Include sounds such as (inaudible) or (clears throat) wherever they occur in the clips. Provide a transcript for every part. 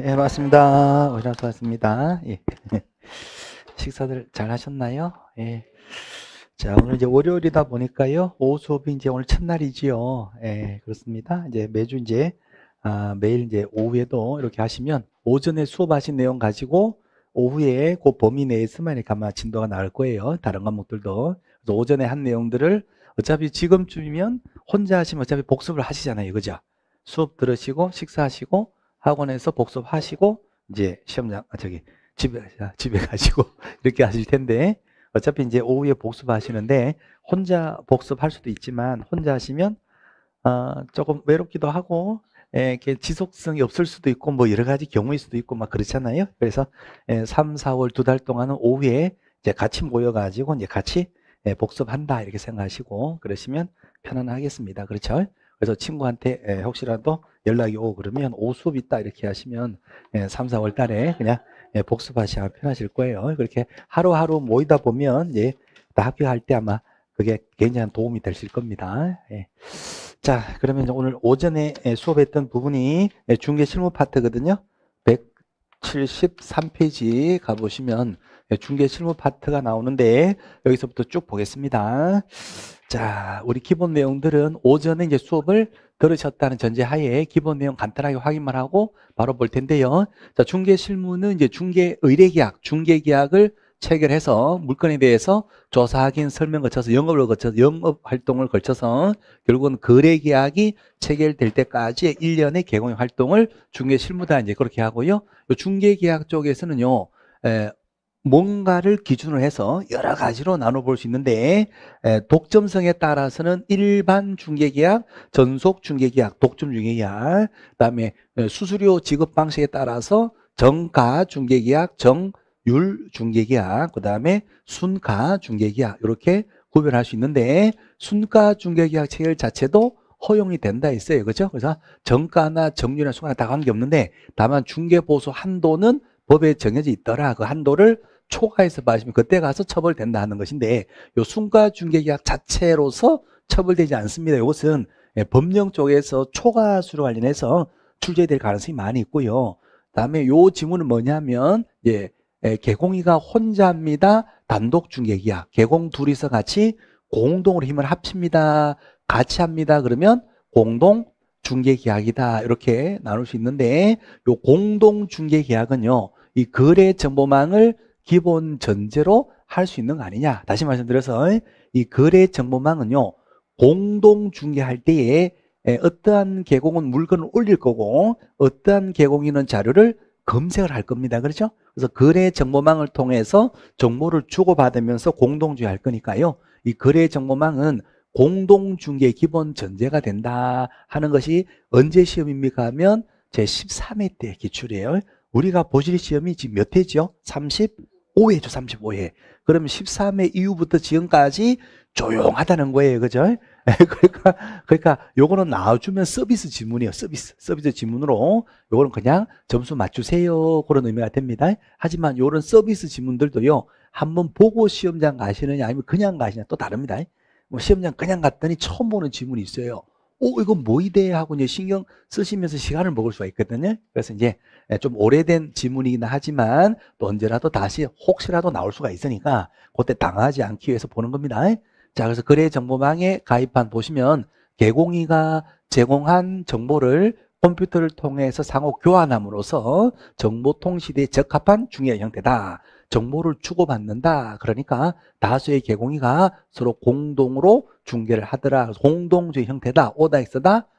네, 예, 맞습니다. 오셔서 왔습니다. 예. 식사들 잘 하셨나요? 예. 자, 오늘 이제 월요일이다 보니까요. 오후 수업이 이제 오늘 첫날이지요. 예, 그렇습니다. 이제 매주 이제, 아, 매일 이제 오후에도 이렇게 하시면 오전에 수업하신 내용 가지고 오후에 그 범위 내에서만 이렇게 아마 진도가 나올 거예요. 다른 과목들도. 그래서 오전에 한 내용들을 어차피 지금쯤이면 혼자 하시면 어차피 복습을 하시잖아요. 그죠? 수업 들으시고 식사하시고 학원에서 복습하시고 이제 시험장 아, 저기 집에 아, 집에 가시고 (laughs) 이렇게 하실 텐데 어차피 이제 오후에 복습하시는데 혼자 복습할 수도 있지만 혼자 하시면 어, 조금 외롭기도 하고 에, 예, 이렇게 지속성이 없을 수도 있고 뭐 여러 가지 경우일 수도 있고 막 그렇잖아요. 그래서 에, 예, 3, 4월 두 달 동안은 오후에 이제 같이 모여가지고 이제 같이 에, 예, 복습한다 이렇게 생각하시고 그러시면 편안하겠습니다. 그렇죠? 그래서 친구한테 예, 혹시라도 연락이 오고 그러면 오수업 있다 이렇게 하시면 3, 예, 4월 달에 그냥 예, 복습하시면 편하실 거예요. 그렇게 하루하루 모이다 보면 예, 합격할 때 아마 그게 굉장히 도움이 되실 겁니다. 예. 자, 그러면 오늘 오전에 수업했던 부분이 중개 실무 파트거든요. 173페이지 가보시면 중개 실무 파트가 나오는데 여기서부터 쭉 보겠습니다. 자, 우리 기본 내용들은 오전에 이제 수업을 들으셨다는 전제하에 기본 내용 간단하게 확인만 하고 바로 볼 텐데요. 자, 중개 실무는 이제 중개 의뢰 계약, 중개 계약을 체결해서 물건에 대해서 조사 확인 설명 거쳐서 영업을 거쳐서 영업 활동을 거쳐서 결국은 거래 계약이 체결될 때까지의 1년의 개공 활동을 중개 실무다 이제 그렇게 하고요. 중개 계약 쪽에서는요. 에, 뭔가를 기준으로 해서 여러 가지로 나눠볼 수 있는데 독점성에 따라서는 일반 중개계약, 전속 중개계약, 독점 중개계약, 그다음에 수수료 지급 방식에 따라서 정가 중개계약, 정율 중개계약, 그다음에 순가 중개계약 이렇게 구별할 수 있는데 순가 중개계약 체결 자체도 허용이 된다 했어요. 그죠? 그래서 정가나 정률이나 순가나 다 관계없는데 다만 중개보수 한도는 법에 정해져 있더라. 그 한도를 초과해서 마시면 그때 가서 처벌된다는 것인데 요 순과중개계약 자체로서 처벌되지 않습니다. 이것은 예, 법령 쪽에서 초과수로 관련해서 출제될 가능성이 많이 있고요. 다음에 요 지문은 뭐냐면 예, 예 개공이가 혼자입니다. 단독 중개계약. 개공 둘이서 같이 공동으로 힘을 합칩니다. 같이 합니다. 그러면 공동 중개계약이다 이렇게 나눌 수 있는데 요 공동 중개계약은요. 이 거래 정보망을 기본 전제로 할 수 있는 거 아니냐. 다시 말씀드려서 이 거래 정보망은요. 공동 중개할 때에 어떠한 개공은 물건을 올릴 거고 어떠한 개공인은 자료를 검색을 할 겁니다. 그렇죠? 그래서 거래 정보망을 통해서 정보를 주고받으면서 공동 중개할 거니까요. 이 거래 정보망은 공동 중개 기본 전제가 된다 하는 것이 언제 시험입니까 하면 제 13회 때 기출이에요. 우리가 보실 시험이 지금 몇 회죠? 30 35회죠, 35회. 그럼 13회 이후부터 지금까지 조용하다는 거예요, 그죠? (laughs) 그러니까, 그러니까 요거는 나와주면 서비스 질문이에요, 서비스. 서비스 질문으로 요거는 그냥 점수 맞추세요. 그런 의미가 됩니다. 하지만 요런 서비스 질문들도요, 한번 보고 시험장 가시느냐, 아니면 그냥 가시냐, 또 다릅니다. 뭐 시험장 그냥 갔더니 처음 보는 질문이 있어요. 오, 어, 이거 뭐 이대? 하고 이제 신경 쓰시면서 시간을 먹을 수가 있거든요. 그래서 이제 예, 좀 오래된 지문이긴 하지만 또 언제라도 다시 혹시라도 나올 수가 있으니까 그때 당하지 않기 위해서 보는 겁니다. 예. 자, 그래서 거래 정보망에 가입한 보시면 개공이가 제공한 정보를 컴퓨터를 통해서 상호 교환함으로써 정보통 신에 적합한 중요한 형태다. 정보를 주고받는다. 그러니까 다수의 개공이가 서로 공동으로 중계를 하더라. 공동주의 형태다. 오다 엑어다오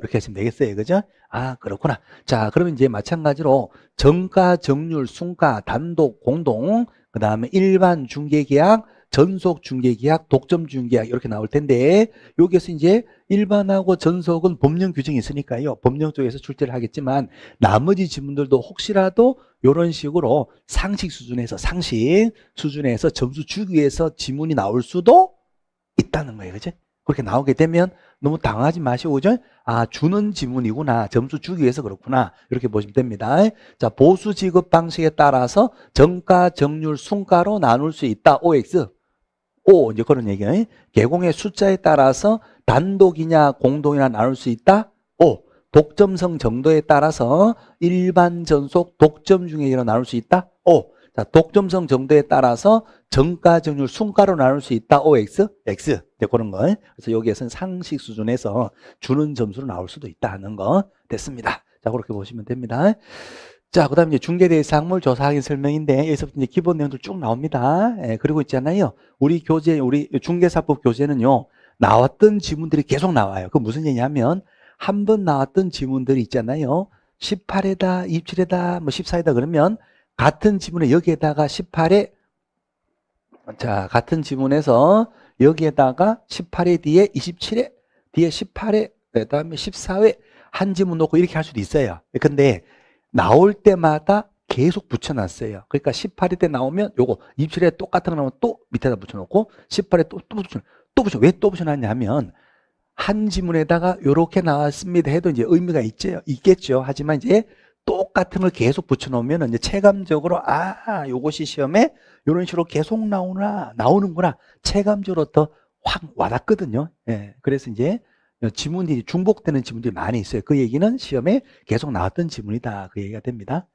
이렇게 하시면 되겠어요. 그죠? 아 그렇구나. 자 그러면 이제 마찬가지로 정가, 정률, 순가, 단독, 공동 그 다음에 일반 중개계약 전속 중개계약, 독점 중개계약 이렇게 나올 텐데 여기에서 이제 일반하고 전속은 법령 규정이 있으니까요. 법령 쪽에서 출제를 하겠지만 나머지 지문들도 혹시라도 이런 식으로 상식 수준에서 상식 수준에서 점수 주기 위해서 지문이 나올 수도 있다는 거예요. 그죠? 그렇게 나오게 되면 너무 당하지 마시고 그죠? 아 주는 지문이구나 점수 주기 위해서 그렇구나 이렇게 보시면 됩니다 자 보수 지급 방식에 따라서 정가 정률 순가로 나눌 수 있다 OX 오 이제 그런 얘기예요. 개공의 숫자에 따라서 단독이냐 공동이냐 나눌 수 있다. 5. 독점성 정도에 따라서 일반 전속 독점 중에 이런 나눌 수 있다. 5. 자, 독점성 정도에 따라서 정가 정률 순가로 나눌 수 있다. OX, X. 네, 그런 거. 그래서 여기에서는 상식 수준에서 주는 점수로 나올 수도 있다는 거 됐습니다. 자, 그렇게 보시면 됩니다. 자, 그 다음에 중개대상물 조사하기 설명인데, 여기서부터 이제 기본 내용들 쭉 나옵니다. 예, 그리고 있잖아요. 우리 교재, 우리 중개사법 교재는요, 나왔던 지문들이 계속 나와요. 그 무슨 얘기냐면, 한 번 나왔던 지문들이 있잖아요. 18에다, 27에다, 뭐 14에다 그러면, 같은 지문에 여기에다가 18에, 자, 같은 지문에서 여기에다가 18에 뒤에 27에, 뒤에 18에, 그 다음에 14에, 한 지문 놓고 이렇게 할 수도 있어요. 근데 나올 때마다 계속 붙여놨어요. 그러니까 18일 때 나오면 요거 27일에 똑같은 거 나오면 또 밑에다 붙여놓고 18일에 또, 또 붙여 또 붙여 왜 또 붙여놨냐면 한 지문에다가 요렇게 나왔습니다 해도 이제 의미가 있죠 있겠죠. 하지만 이제 똑같은 걸 계속 붙여놓으면 이제 체감적으로 아 요것이 시험에 요런 식으로 계속 나오나 나오는구나 체감적으로 더 확 와닿거든요. 예, 그래서 이제 지문이 중복되는 지문들이 많이 있어요. 그 얘기는 시험에 계속 나왔던 지문이다. 그 얘기가 됩니다.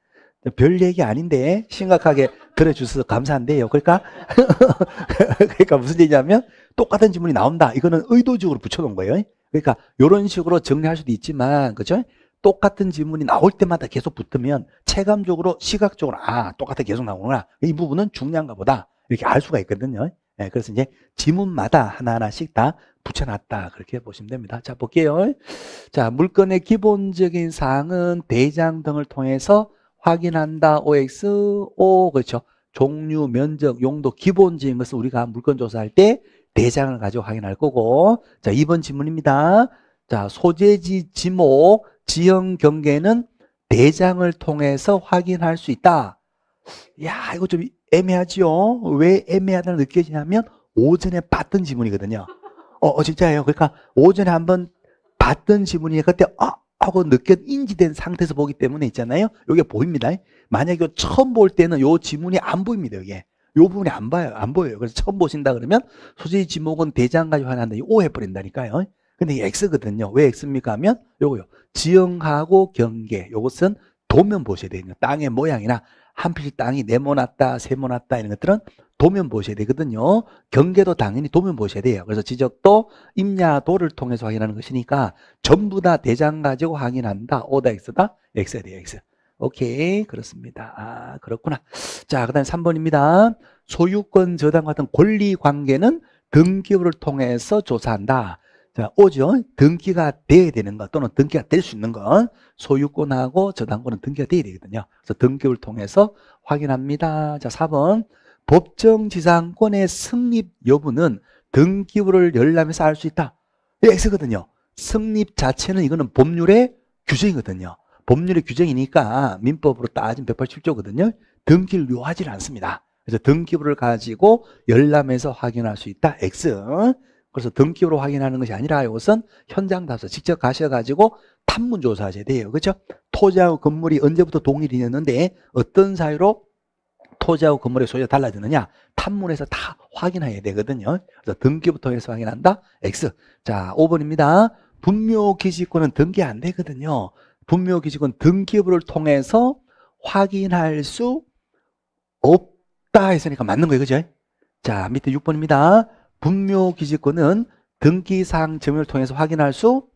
별 얘기 아닌데 심각하게 들어주셔서 감사한데요. 그러니까 (laughs) 그러니까 무슨 얘기냐면 똑같은 지문이 나온다. 이거는 의도적으로 붙여놓은 거예요. 그러니까 이런 식으로 정리할 수도 있지만 그죠? 똑같은 지문이 나올 때마다 계속 붙으면 체감적으로 시각적으로 아 똑같아 계속 나오구나 이 부분은 중요한가 보다 이렇게 알 수가 있거든요. 예, 그래서 이제 지문마다 하나하나씩 다 붙여놨다. 그렇게 보시면 됩니다. 자, 볼게요. 자, 물건의 기본적인 사항은 대장 등을 통해서 확인한다. OX, O, 그렇죠. 종류, 면적, 용도, 기본적인 것을 우리가 물건 조사할 때 대장을 가지고 확인할 거고. 자, 2번 질문입니다. 자, 소재지, 지목, 지형 경계는 대장을 통해서 확인할 수 있다. 야, 이거 좀 애매하죠왜 애매하다는 느껴지냐면 오전에 봤던 지문이거든요. 어, 어 진짜예요. 그러니까 오전에 한번 봤던 지문이 그때 어 하고 느껴 인지된 상태에서 보기 때문에 있잖아요. 이게 보입니다. 만약에 처음 볼 때는 요 지문이 안 보입니다. 이게 요 부분이 안 봐요. 안 보여요. 그래서 처음 보신다 그러면 소재의 지목은 대장까지 하는데 오해 버린다니까요. 근데 이게 X거든요. 왜 X입니까 하면 요거요. 지형하고 경계. 요것은 도면 보셔야 되는 땅의 모양이나 한 필씩 땅이 네모났다, 세모났다 이런 것들은 도면 보셔야 되거든요. 경계도 당연히 도면 보셔야 돼요. 그래서 지적도 임야도를 통해서 확인하는 것이니까 전부 다 대장 가지고 확인한다. 오다 엑스다엑스야 돼요. 엑스. 오케이 그렇습니다. 아 그렇구나. 자 그다음 에 3번입니다. 소유권 저당 같은 권리관계는 등기부를 통해서 조사한다. 자, 오죠? 등기가 돼야 되는 것 또는 등기가 될 수 있는 건 소유권하고 저당권은 등기가 돼야 되거든요. 그래서 등기를 통해서 확인합니다. 자, 4번. 법정 지상권의 승립 여부는 등기부를 열람해서 알 수 있다. 예, X거든요. 승립 자체는 이거는 법률의 규정이거든요. 법률의 규정이니까 민법으로 따지면 187조거든요. 등기를 요하지 않습니다. 그래서 등기부를 가지고 열람해서 확인할 수 있다. X. 그래서 등기로 확인하는 것이 아니라 이것은 현장 답사 직접 가셔가지고 탐문 조사하셔야 돼요. 그렇죠? 토지하고 건물이 언제부터 동일이었는데 어떤 사유로 토지하고 건물의 소유가 달라지느냐 탐문에서 다 확인해야 되거든요. 그래서 등기부터 해서 확인한다. X. 자, 5번입니다. 분묘 기지권은 등기 안 되거든요. 분묘 기지권 등기부를 통해서 확인할 수 없다 했으니까 맞는 거예요. 그죠? 자, 밑에 6번입니다. 분묘 기지권은 등기사항 증명을 통해서 확인할 수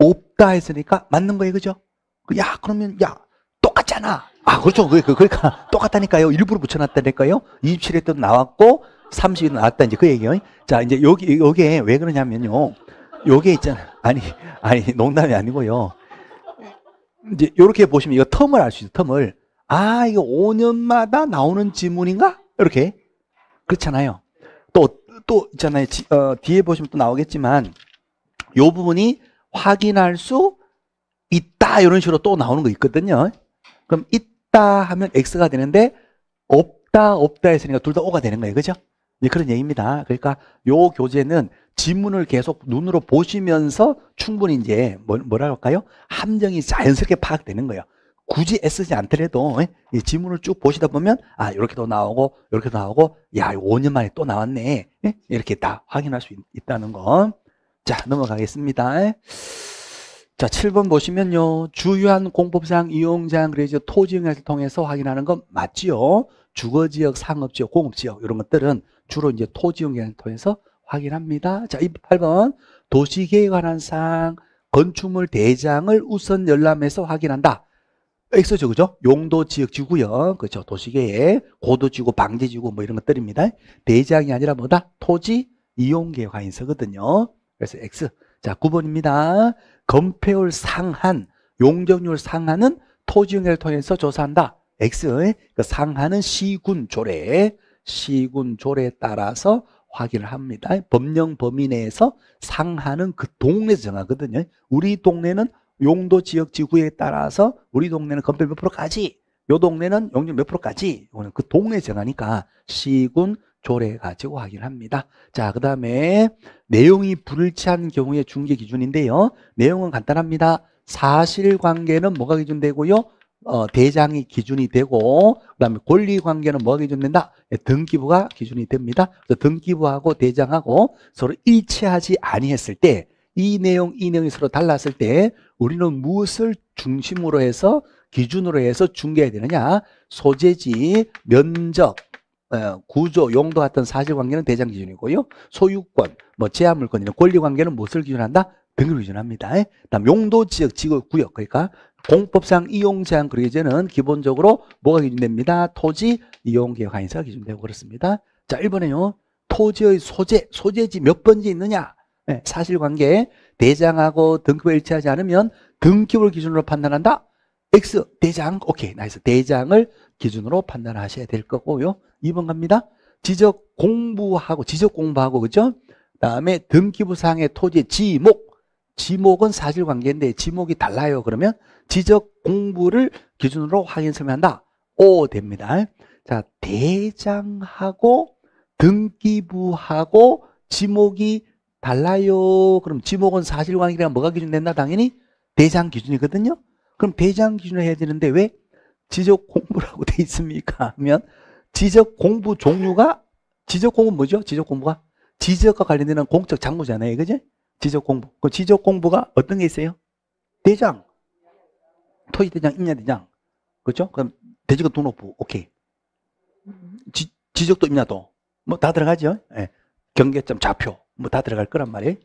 없다 했으니까 맞는 거예요, 그죠? 그 야, 그러면 야, 똑같잖아. 아, 그렇죠. 그, 그, 그러니까 (laughs) 똑같다니까요. 일부러 붙여놨다니까요. 27에 또 나왔고 30에 나왔다 이제 그 얘기요. 자, 이제 여기 여기에 왜 그러냐면요. 요게 있잖아. 아니, 아니 농담이 아니고요. 이제 요렇게 보시면 이거 텀을 알 수 있어요. 텀을. 아, 이거 5년마다 나오는 지문인가? 이렇게. 그렇잖아요. 또 있잖아요. 지, 어, 뒤에 보시면 또 나오겠지만 요 부분이 확인할 수 있다 이런 식으로 또 나오는 거 있거든요. 그럼 있다 하면 x가 되는데 없다 없다 했으니까 둘다 오가 되는 거예요. 그죠? 네, 그런 얘기입니다. 그러니까 요 교재는 지문을 계속 눈으로 보시면서 충분히 이제 뭐, 뭐라 할까요? 함정이 자연스럽게 파악되는 거예요. 굳이 애쓰지 않더라도 예? 이 지문을 쭉 보시다 보면 아 이렇게도 나오고 이렇게도 나오고 야 5년 만에 또 나왔네 예? 이렇게 다 확인할 수 있, 다는 건자 넘어가겠습니다 예? 자 7번 보시면요 주요한 공법상 이용장 그래서 토지용약을 통해서 확인하는 건 맞지요 주거지역 상업지역 공업지역 이런 것들은 주로 이제 토지용약을 통해서 확인합니다 자 8번 도시계획 관한 사항 건축물 대장을 우선 열람해서 확인한다 있었죠, 그죠? 용도 지역 지구형, 그죠 도시계획, 고도지구, 방제지구뭐 이런 것들입니다. 대장이 아니라 뭐다? 토지 이용계획 하인서거든요. 그래서 X. 자, 9번입니다. 건폐율 상한, 용적률 상한은 토지용해를 통해서 조사한다. X. 그 상한은 시군 조례, 시군 조례에 따라서 확인을 합니다. 법령 범위 내에서 상한은 그 동네 에서 정하거든요. 우리 동네는 용도 지역 지구에 따라서 우리 동네는 건폐 몇 프로까지 요 동네는 용적 몇 프로까지 이거는 그 동네 정하니까 시군 조례 가지고 확인를 합니다. 자, 그 다음에 내용이 불일치한 경우에 중개 기준인데요. 내용은 간단합니다. 사실관계는 뭐가 기준되고요? 어, 대장이 기준이 되고 그다음에 권리관계는 뭐가 기준된다? 예, 등기부가 기준이 됩니다. 그래서 등기부하고 대장하고 서로 일치하지 아니했을 때이 내용, 이 내용이 서로 달랐을 때 우리는 무엇을 중심으로 해서 기준으로 해서 중개해야 되느냐? 소재지, 면적, 어, 구조, 용도 같은 사실관계는 대장 기준이고요. 소유권, 뭐 제한물권 이런 권리관계는 무엇을 기준한다? 등을 기준합니다. 예? 다음 용도, 지역, 지구, 구역 그러니까 공법상 이용 제한 그리제는 기본적으로 뭐가 기준됩니다. 토지, 이용 계획 관인서 기준되고 그렇습니다. 자, 1번에요. 토지의 소재, 소재지 몇 번지 있느냐? 네, 예, 사실관계 대장하고 등급이 일치하지 않으면 등급을 기준으로 판단한다. X 대장 오케이 나이스 대장을 기준으로 판단하셔야 될 거고요. 2번 갑니다. 지적 공부하고 지적 공부하고 그죠? 다음에 등기부상의 토지 지목 지목은 사실관계인데 지목이 달라요. 그러면 지적 공부를 기준으로 확인 설명한다. 오 됩니다. 자 대장하고 등기부하고 지목이 달라요. 그럼 지목은 사실관계랑 뭐가 기준 된다? 당연히 대장 기준이거든요. 그럼 대장 기준을 해야 되는데 왜 지적 공부라고 (laughs) 돼 있습니까? 하면 지적 공부 종류가 지적 공부 뭐죠? 지적 공부가 지적과 관련되는 공적 장부잖아요. 그죠? 지적 공부. 그 지적 공부가 어떤 게 있어요? 대장. 토지 대장, 임야 대장. 그렇죠? 그럼 대지가 도노부. 오케이. 지, 지적도 임야도. 뭐 다 들어가죠? 예. 경계점 좌표. 뭐다 들어갈 거란 말이에요.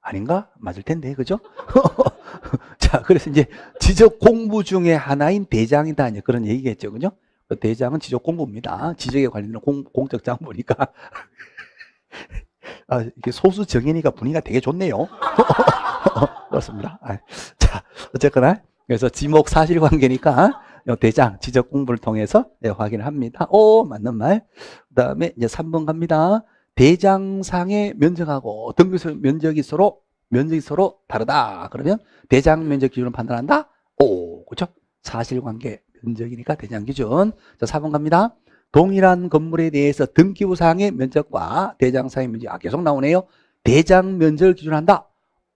아닌가? 맞을 텐데, 그죠? (laughs) 자, 그래서 이제 지적 공부 중에 하나인 대장이다. 이제 그런 얘기겠죠. 그죠? 그 대장은 지적 공부입니다. 지적에 관련된 공, 공적 장부니까. (laughs) 아, 이게 소수 정인이가 분위기가 되게 좋네요. (laughs) 그렇습니다. 아, 자, 어쨌거나. 그래서 지목 사실관계니까 어? 대장 지적 공부를 통해서 네, 확인합니다. 을 오, 맞는 말. 그 다음에 이제 3번 갑니다. 대장상의 면적하고 등급수 면적이 서로 면적이 서로 다르다. 그러면 대장 면적 기준으 판단한다? 오, 그렇죠? 사실관계 면적이니까 대장 기준. 자, 4번 갑니다. 동일한 건물에 대해서 등기부상의 면적과 대장상의 면적, 아, 계속 나오네요. 대장 면적을 기준한다.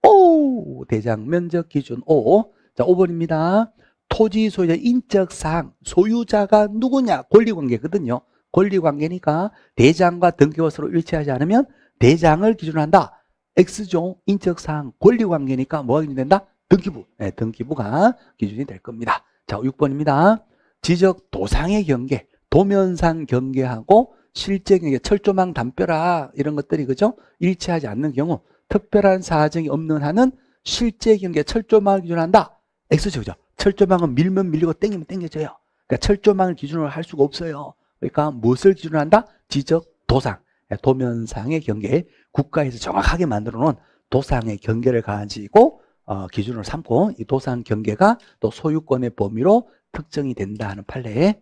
오, 대장 면적 기준 오. 자, 5번입니다. 토지 소유자 인적상 소유자가 누구냐? 권리관계거든요. 권리관계니까 대장과 등기호서로 일치하지 않으면 대장을 기준으로 한다. X종 인적사항 권리관계니까 뭐가 기준된다? 등기부. 네, 등기부가 기준이 될 겁니다. 자, 6번입니다. 지적 도상의 경계, 도면상 경계하고 실제 경계, 철조망 담벼락 이런 것들이 그죠? 일치하지 않는 경우 특별한 사정이 없는 한은 실제 경계 철조망을 기준으로 한다. X죠, 그죠? 철조망은 밀면 밀리고 땡기면 땡겨져요. 그러니까 철조망을 기준으로 할 수가 없어요. 그러니까 무엇을 기준으로 한다? 지적 도상. 예, 도면상의 경계, 국가에서 정확하게 만들어 놓은 도상의 경계를 가지고 어, 기준으로 삼고 이 도상 경계가 또 소유권의 범위로 특정이 된다 는 판례에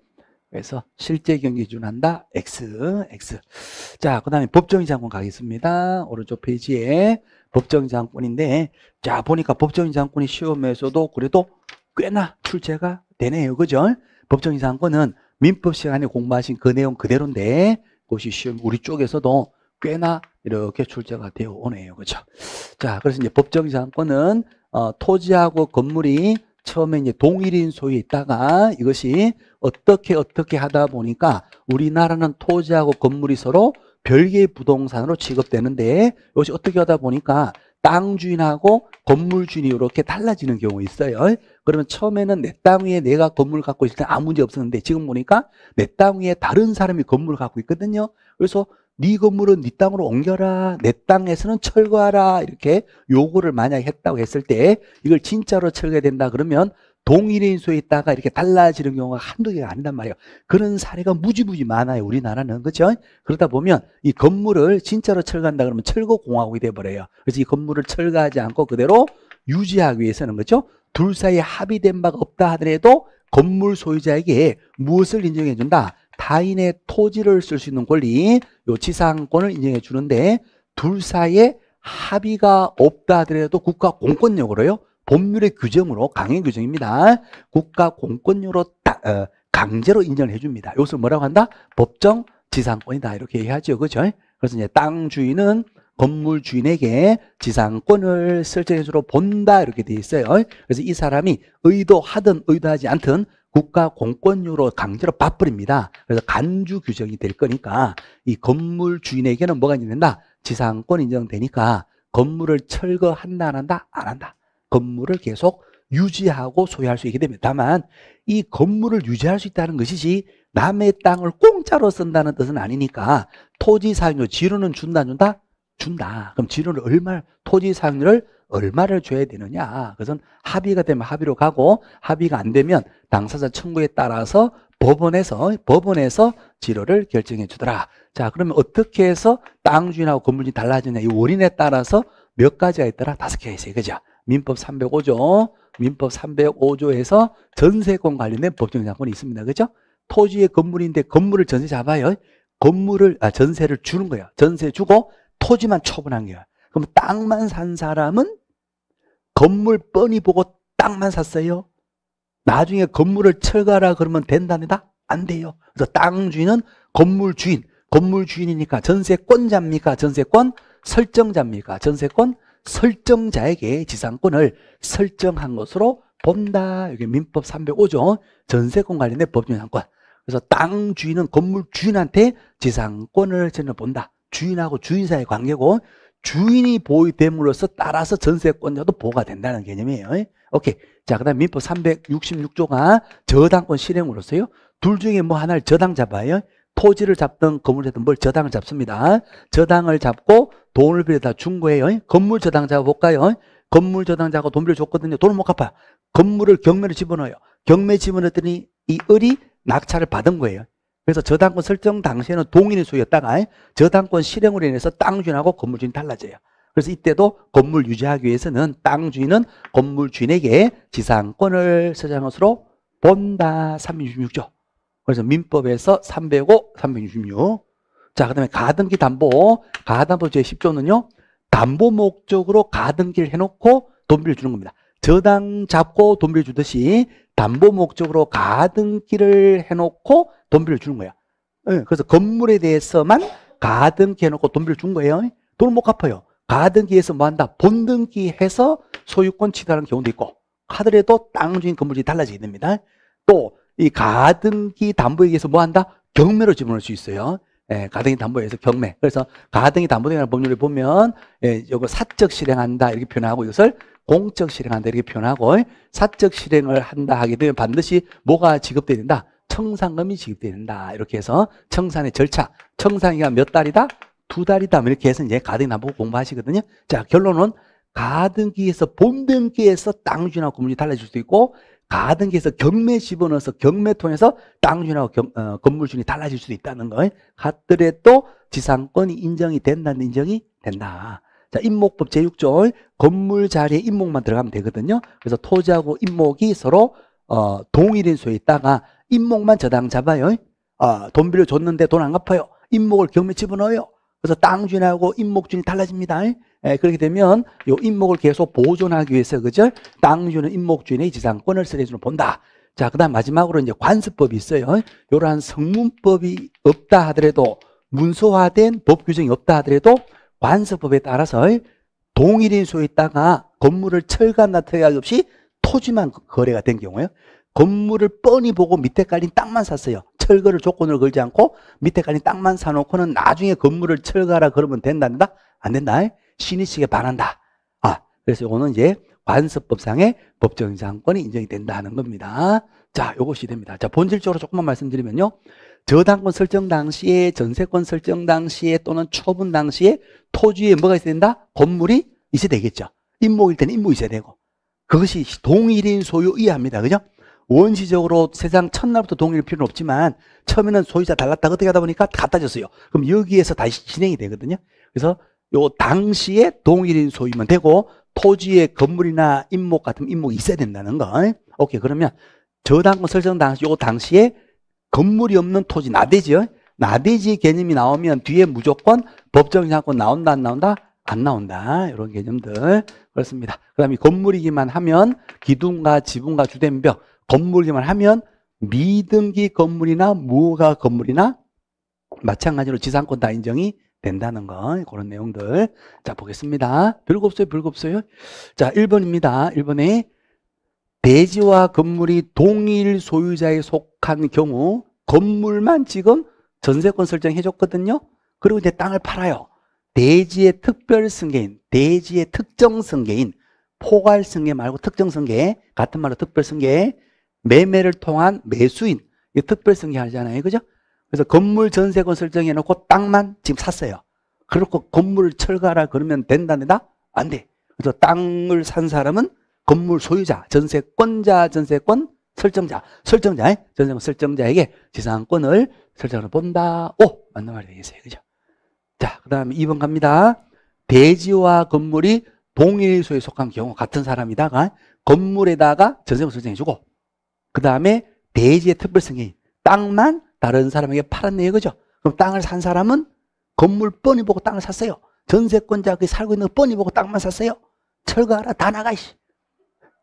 그래서 실제 경계 기준한다 X, X. 자, 그 다음에 법정위 장군 가겠습니다. 오른쪽 페이지에 법정위 장군인데 자, 보니까 법정위 장군이 시험에서도 그래도 꽤나 출제가 되네요. 그죠? 법정위 장군은 민법 시간에 공부하신 그 내용 그대로인데 고이 시험 우리 쪽에서도 꽤나 이렇게 출제가 되어 오네요. 그렇죠? 자, 그래서 이제 법정 저항권은 어, 토지하고 건물이 처음에 이제 동일인 소유에 있다가 이것이 어떻게 어떻게 하다 보니까 우리나라는 토지하고 건물이 서로 별개의 부동산으로 취급되는데 이것이 어떻게 하다 보니까 땅 주인하고 건물 주인이 이렇게 달라지는 경우 있어요. 그러면 처음에는 내 땅 위에 내가 건물 갖고 있을 때 아무 문제 없었는데 지금 보니까 내 땅 위에 다른 사람이 건물을 갖고 있거든요. 그래서 네 건물은 네 땅으로 옮겨라. 내 땅에서는 철거하라. 이렇게 요구를 만약 했다고 했을 때 이걸 진짜로 철거해야 된다 그러면 동일인 수에 있다가 이렇게 달라지는 경우가 한두 개가 아니란 말이에요. 그런 사례가 무지무지 많아요. 우리나라는. 그렇죠? 그러다 보면 이 건물을 진짜로 철거한다 그러면 철거공화국이 돼버려요. 그래서 이 건물을 철거하지 않고 그대로 유지하기 위해서는 그렇죠? 둘 사이에 합의된 바가 없다 하더라도 건물 소유자에게 무엇을 인정해 준다? 타인의 토지를 쓸 수 있는 권리, 요 지상권을 인정해 주는데 둘 사이에 합의가 없다 하더라도 국가 공권력으로요. 법률의 규정으로 강행 규정입니다. 국가 공권료로 다, 어, 강제로 인정을 해줍니다. 이것을 뭐라고 한다? 법정 지상권이다 이렇게 해야죠 그죠? 렇 그래서 이제 땅 주인은 건물 주인에게 지상권을 설정해주로 본다 이렇게 돼 있어요. 그래서 이 사람이 의도하든 의도하지 않든 국가 공권료로 강제로 밥버립니다. 그래서 간주 규정이 될 거니까 이 건물 주인에게는 뭐가 인정된다? 지상권 인정되니까 건물을 철거한다 안 한다? 안 한다. 건물을 계속 유지하고 소유할 수 있게 됩니다. 다만 이 건물을 유지할 수 있다는 것이지 남의 땅을 공짜로 쓴다는 뜻은 아니니까 토지 사용료 지료는 준다 준다 준다. 그럼 지료를 얼마 토지 사용료를 얼마를 줘야 되느냐. 그것은 합의가 되면 합의로 가고 합의가 안 되면 당사자 청구에 따라서 법원에서 법원에서 지료를 결정해 주더라. 자, 그러면 어떻게 해서 땅 주인하고 건물이 달라지냐? 이 원인에 따라서 몇 가지가 있더라? 다섯 개가 있어요. 그죠? 민법 305조 민법 305조에서 전세권 관련된 법정장권이 있습니다. 그죠 토지의 건물인데 건물을 전세 잡아요. 건물을 아 전세를 주는 거예요. 전세 주고 토지만 처분한 거예요. 그럼 땅만 산 사람은 건물 뻔히 보고 땅만 샀어요. 나중에 건물을 철거하라 그러면 된답니다. 안 돼요. 그래서 땅 주인은 건물 주인, 건물 주인이니까 전세권자입니까? 전세권 설정자입니까? 전세권 설정자에게 지상권을 설정한 것으로 본다. 여기 민법 305조 전세권 관련된 법률상권. 그래서 땅 주인은 건물 주인한테 지상권을 전해 본다. 주인하고 주인사의 관계고 주인이 보유됨으로써 따라서 전세권자도 보호가 된다는 개념이에요. 오케이. 자, 그 다음 민법 366조가 저당권 실행으로서요. 둘 중에 뭐 하나를 저당 잡아요. 토지를 잡든 건물을 잡든 뭘 저당을 잡습니다. 저당을 잡고 돈을 빌려다 준 거예요. 건물 저당 잡아볼까요? 건물 저당 잡고 돈 빌려줬거든요. 돈을 못 갚아. 건물을 경매로 집어넣어요. 경매 집어넣더니 이 을이 낙찰을 받은 거예요. 그래서 저당권 설정 당시에는 동인의 소유였다가 저당권 실행으로 인해서 땅 주인하고 건물 주인 이 달라져요. 그래서 이때도 건물 유지하기 위해서는 땅 주인은 건물 주인에게 지상권을 소유한 것으로 본다. 366조. 그래서 민법에서 305, 366. 자, 그 다음에 가등기 담보. 가담보 제10조는요. 담보 목적으로 가등기를 해놓고 돈비를 주는 겁니다. 저당 잡고 돈비를 주듯이 담보 목적으로 가등기를 해놓고 돈비를 주는 거예요 예, 그래서 건물에 대해서만 가등기 해놓고 돈비를 준 거예요. 돈을 못 갚아요. 가등기에서 뭐 한다? 본등기해서 소유권 취득하는 경우도 있고 하더라도 땅중인 건물이 달라지게 됩니다. 또이 가등기 담보에 의해서 뭐 한다? 경매로 지문할수 있어요. 예, 가등기 담보에서 경매. 그래서 가등기 담보등이라는 법률을 보면 예, 이거 사적 실행한다 이렇게 표현하고 이것을 공적 실행한다 이렇게 표현하고 사적 실행을 한다 하게 되면 반드시 뭐가 지급돼야 된다? 청산금이 지급돼야 된다. 이렇게 해서 청산의 절차. 청산이가 몇 달이다? 두 달이다. 뭐 이렇게 해서 이제 가등기 담보 공부하시거든요. 자, 결론은 가등기에서 본등기에서 땅주나 건물이 달라질 수도 있고 가등기에서 경매 집어넣어서 경매 통해서 땅주인하고 경, 어, 건물주인이 달라질 수도 있다는 거예요. 하더라도 지상권이 인정이 된다는 인정이 된다. 자, 임목법 제6조 건물 자리에 임목만 들어가면 되거든요. 그래서 토지하고 임목이 서로 어, 동일인 소에 있다가 임목만 저당 잡아요. 아, 돈 빌려줬는데 돈 안 갚아요. 임목을 경매 집어넣어요. 그래서 땅주인하고임목주인이 달라집니다. 에, 예, 그렇게 되면 요 임목을 계속 보존하기 위해서 그죠? 땅주는 임목주인의 지상권을 쓰레기로 본다. 자, 그다음 마지막으로 이제 관습법이 있어요. 요러한 성문법이 없다 하더라도 문서화된 법 규정이 없다 하더라도 관습법에 따라서 동일인 소유 땅가 건물을 철거나 특약 없이 토지만 거래가 된 경우에요. 건물을 뻔히 보고 밑에 깔린 땅만 샀어요. 철거를 조건을 걸지 않고 밑에 깔린 땅만 사놓고는 나중에 건물을 철거하라 그러면 된다, 된다? 안 된다. 신의식에 반한다. 아, 그래서 이거는 이제 관습법상의 법정인권이 인정이 된다는 겁니다. 자, 요것이 됩니다. 자, 본질적으로 조금만 말씀드리면요. 저당권 설정 당시에, 전세권 설정 당시에 또는 처분 당시에 토지에 뭐가 있어야 된다? 건물이 있어야 되겠죠. 임목일 때는 임목이 있어야 되고. 그것이 동일인 소유 이해합니다. 그죠? 원시적으로 세상 첫날부터 동일 필요는 없지만 처음에는 소유자 달랐다 어떻게 하다 보니까 같아졌어요. 그럼 여기에서 다시 진행이 되거든요. 그래서 요 당시에 동일인 소유면 되고 토지의 건물이나 임목 같은 임목이 있어야 된다는 거. 오케이 그러면 저당권 설정 당시 요 당시에 건물이 없는 토지 나대지요. 나대지 개념이 나오면 뒤에 무조건 법정이자권 나온다 안 나온다 안 나온다 이런 개념들 그렇습니다. 그다음에 건물이기만 하면 기둥과 지붕과 주된벽 건물이기만 하면 미등기 건물이나 무허가 건물이나 마찬가지로 지상권 다 인정이 된다는 거 그런 내용들 자 보겠습니다 별거 없어요 별거 없어요 자 1번입니다 1번에 대지와 건물이 동일 소유자에 속한 경우 건물만 지금 전세권 설정해 줬거든요 그리고 이제 땅을 팔아요 대지의 특별 승계인 대지의 특정 승계인 포괄 승계 말고 특정 승계 같은 말로 특별 승계 매매를 통한 매수인 이 특별 승계 하잖아요 그죠 그래서 건물 전세권 설정해 놓고 땅만 지금 샀어요. 그렇고 건물 철거하라 그러면 된다는다? 안 돼. 그래서 땅을 산 사람은 건물 소유자, 전세권자, 전세권 설정자, 설정자, 예? 전세권 설정자에게 지상권을 설정으 본다. 오! 맞는 말이 되겠어요. 그죠? 자, 그다음 2번 갑니다. 대지와 건물이 동일소에 속한 경우 같은 사람이다가 건물에다가 전세권 설정해주고 그 다음에 대지의 특별성이 땅만 다른 사람에게 팔았네 요그죠 그럼 땅을 산 사람은 건물 뻔히 보고 땅을 샀어요. 전세권자 그 살고 있는 거 뻔히 보고 땅만 샀어요. 철거하라 다 나가 씨.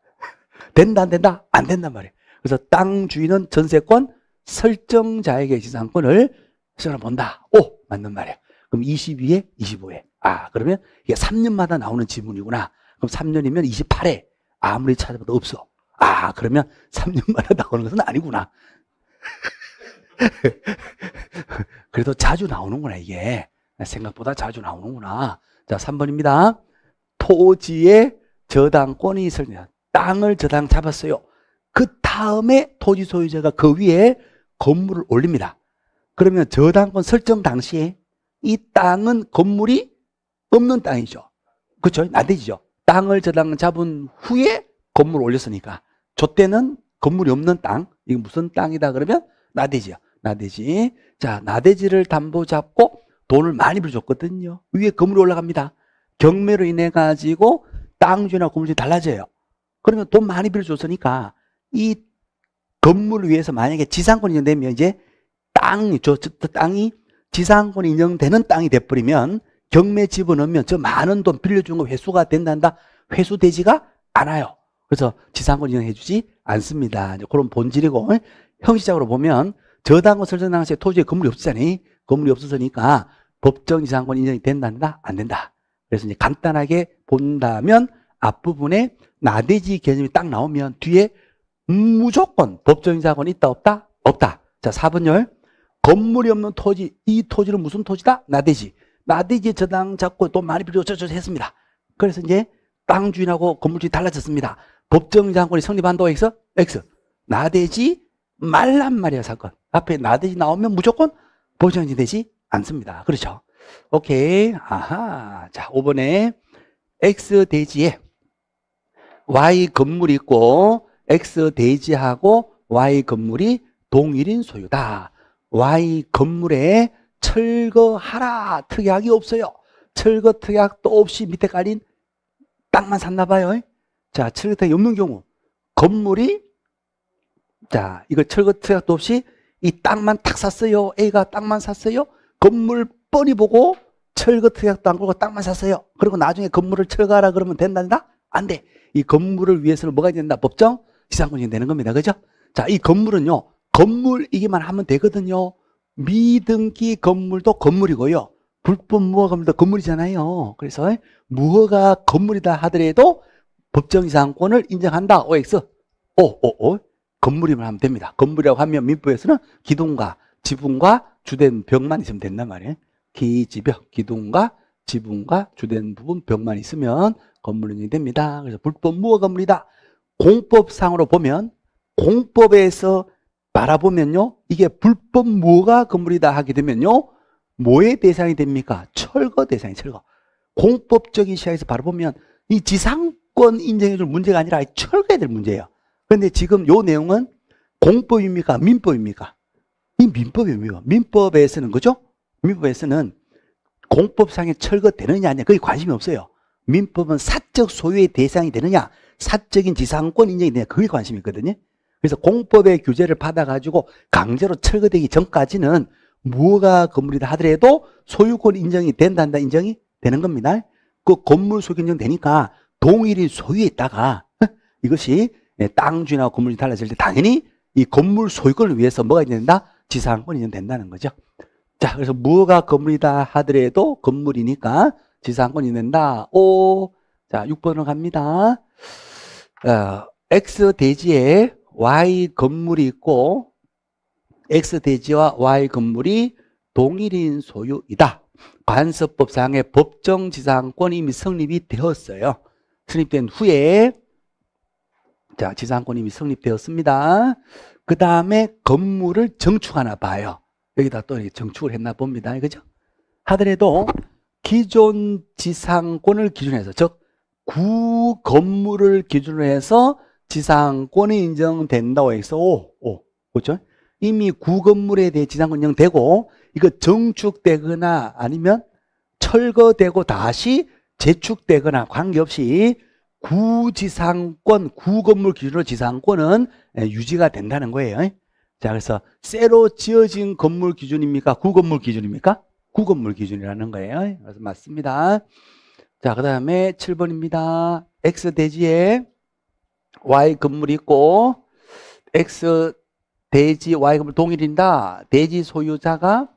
(laughs) 된다 안 된다 안 된단 말이에요. 그래서 땅 주인은 전세권 설정자에게 지상권을 실어본다. 오 맞는 말이에요 그럼 22에 25에 아 그러면 이게 3년마다 나오는 지문이구나. 그럼 3년이면 28회 아무리 찾아봐도 없어. 아 그러면 3년마다 (laughs) 나오는 것은 아니구나. (laughs) 그래도 자주 나오는구나, 이게. 생각보다 자주 나오는구나. 자, 3번입니다. 토지에 저당권이 있을 때 땅을 저당 잡았어요. 그 다음에 토지 소유자가 그 위에 건물을 올립니다. 그러면 저당권 설정 당시에 이 땅은 건물이 없는 땅이죠. 그렇죠? 나대지죠. 땅을 저당 잡은 후에 건물을 올렸으니까. 저 때는 건물이 없는 땅. 이게 무슨 땅이다 그러면 나대지요. 나대지. 자, 나대지를 담보 잡고 돈을 많이 빌려줬거든요. 위에 건물이 올라갑니다. 경매로 인해 가지고 땅주나 건물이 달라져요. 그러면 돈 많이 빌려줬으니까 이 건물을 위해서 만약에 지상권 인정되면 이제 땅이, 저, 저, 저 땅이 지상권 인정되는 땅이 돼버리면 경매 집어넣으면 저 많은 돈 빌려준 거 회수가 된단다. 회수되지가 않아요. 그래서 지상권 인정해주지 않습니다. 그런 본질이고 형식적으로 보면 저당권 설정당 시에 토지에 건물이 없으니 건물이 없어서니까 법정 지상권 인정이 된단다? 안 된다. 그래서 이제 간단하게 본다면 앞부분에 나대지 개념이 딱 나오면 뒤에 무조건 법정 지상권 있다 없다? 없다. 자, 4번열. 건물이 없는 토지, 이 토지는 무슨 토지다? 나대지. 나대지 저당 잡고 돈 많이 빌려 저저 했습니다. 그래서 이제 땅 주인하고 건물 주인 달라졌습니다. 법정 지상권이 성립한다고 해서 X. 나대지 말란 말이야 사건. 앞에 나듯이 나오면 무조건 보전이 되지 않습니다. 그렇죠? 오케이. 아하. 자, 5번에 X 대지에 Y 건물이 있고 X 대지하고 Y 건물이 동일인 소유다. Y 건물에 철거하라. 특약이 없어요. 철거 특약도 없이 밑에 깔린 땅만 샀나 봐요. 자, 철거 특약이 없는 경우 건물이 자, 이거 철거 투약도 없이 이 땅만 탁 샀어요. A가 땅만 샀어요. 건물 뻔히 보고 철거 투약도 안 걸고 땅만 샀어요. 그리고 나중에 건물을 철거하라 그러면 된다니안 돼. 이 건물을 위해서는 뭐가 된다? 법정 지상권이 되는 겁니다. 그죠? 자, 이 건물은요. 건물이기만 하면 되거든요. 미등기 건물도 건물이고요. 불법 무허 건물도 건물이잖아요. 그래서 무허가 건물이다 하더라도 법정 지상권을 인정한다. OX. 오, 오, 오. 건물이면 하면 됩니다. 건물이라고 하면 민법에서는 기둥과 지붕과 주된 벽만 있으면 된단 말이에요. 기지벽, 기둥과 지붕과 주된 부분 벽만 있으면 건물이 됩니다. 그래서 불법 무허 건물이다. 공법상으로 보면 공법에서 말아보면요. 이게 불법 무허가 건물이다 하게 되면요. 뭐의 대상이 됩니까? 철거 대상이 철거. 공법적인 시야에서 바라보면 이 지상권 인정해줄 문제가 아니라 철거해야 될 문제예요. 그런데 지금 요 내용은 공법입니까? 민법입니까? 이 민법입니다. 민법에서는 그죠? 민법에서는 공법상에 철거되느냐 아니냐 그게 관심이 없어요. 민법은 사적 소유의 대상이 되느냐 사적인 지상권 인정이 되느냐 그게 관심이 있거든요. 그래서 공법의 규제를 받아가지고 강제로 철거되기 전까지는 무허가 건물이다 하더라도 소유권 인정이 된다는 인정이 되는 겁니다. 그 건물 소유 인정되니까 동일인 소유에 있다가 어? 이것이 예, 땅주나건물주 달라질 때 당연히 이 건물 소유권을 위해서 뭐가 있는 된다? 지상권이 있 된다는 거죠. 자, 그래서 무가 건물이다 하더라도 건물이니까 지상권이 된다. 오, 자, 6번으로 갑니다. 어, X 대지에 Y 건물이 있고 X 대지와 Y 건물이 동일인 소유이다. 관서법상의 법정 지상권이 이미 성립이 되었어요. 성립된 후에 자, 지상권 이미 성립되었습니다. 그 다음에 건물을 정축하나 봐요. 여기다 또 정축을 했나 봅니다. 그죠? 하더라도 기존 지상권을 기준으로 해서, 즉, 구 건물을 기준으로 해서 지상권이 인정된다고 해서, 오, 오, 그죠? 이미 구 건물에 대해 지상권 인정되고, 이거 정축되거나 아니면 철거되고 다시 재축되거나 관계없이 구지상권, 구건물 기준으로 지상권은 예, 유지가 된다는 거예요. 자, 그래서 새로 지어진 건물 기준입니까? 구건물 기준입니까? 구건물 기준이라는 거예요. 그래서 맞습니다. 자, 그 다음에 7번입니다. X 대지에 Y 건물이 있고, X 대지 Y 건물 동일인다. 대지 소유자가